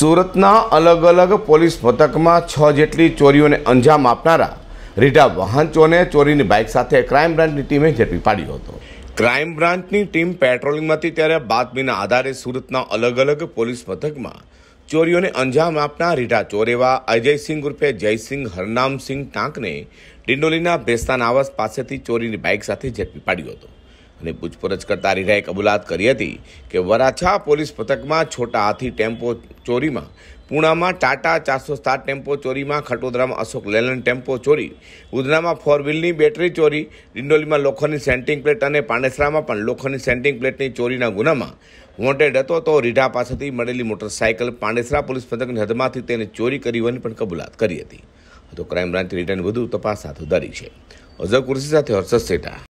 સુરતના અલગ અલગ પોલીસ મથકમાં છ જેટલી ચોરીઓને અંજામ આપનારા રીઢા વાહન ચોરને ચોરીની બાઇક સાથે ક્રાઇમ બ્રાન્ચની ટીમે ઝડપી પાડ્યો હતો ક્રાઇમ બ્રાન્ચની ટીમ પેટ્રોલિંગમાં હતી ત્યારે બાતમીના આધારે સુરતના અલગ અલગ પોલીસ મથકમાં ચોરીઓને અંજામ આપનાર રીઢા ચોરેવા અજયસિંહ ઉર્ફે જયસિંહ હરનામસિંહ ટાંકને ડિંડોલીના ભેસ્તાન આવાસ પાસેથી ચોરીની બાઇક સાથે ઝડપી પાડ્યો હતો અને પૂછપરછ કરતા રીઢાએ કબૂલાત કરી હતી કે વરાછા પોલીસ પથકમાં છોટા હાથી ટેમ્પો ચોરીમાં પૂણામાં ટાટા ચારસો સાત ટેમ્પો ચોરીમાં ખટોદરામાં અશોક લેલન ટેમ્પો ચોરી ઉધનામાં ફોર વ્હીલની બેટરી ચોરી ડિંડોલીમાં લોખંડની સેન્ટિંગ પ્લેટ અને પાંડેસરામાં પણ લોખંડની સેન્ટિંગ પ્લેટની ચોરીના ગુનામાં વોન્ટેડ હતો તો રીઢા પાસેથી મળેલી મોટરસાઇકલ પાંડેસરા પોલીસ પથકની હદમાંથી તેને ચોરી કરી હોવાની પણ કબૂલાત કરી હતી તો ક્રાઇમ બ્રાન્ચ રીઢાની વધુ તપાસ હાથ ધરી છે અઝર કુર્સી સાથે હર્ષદ સેટા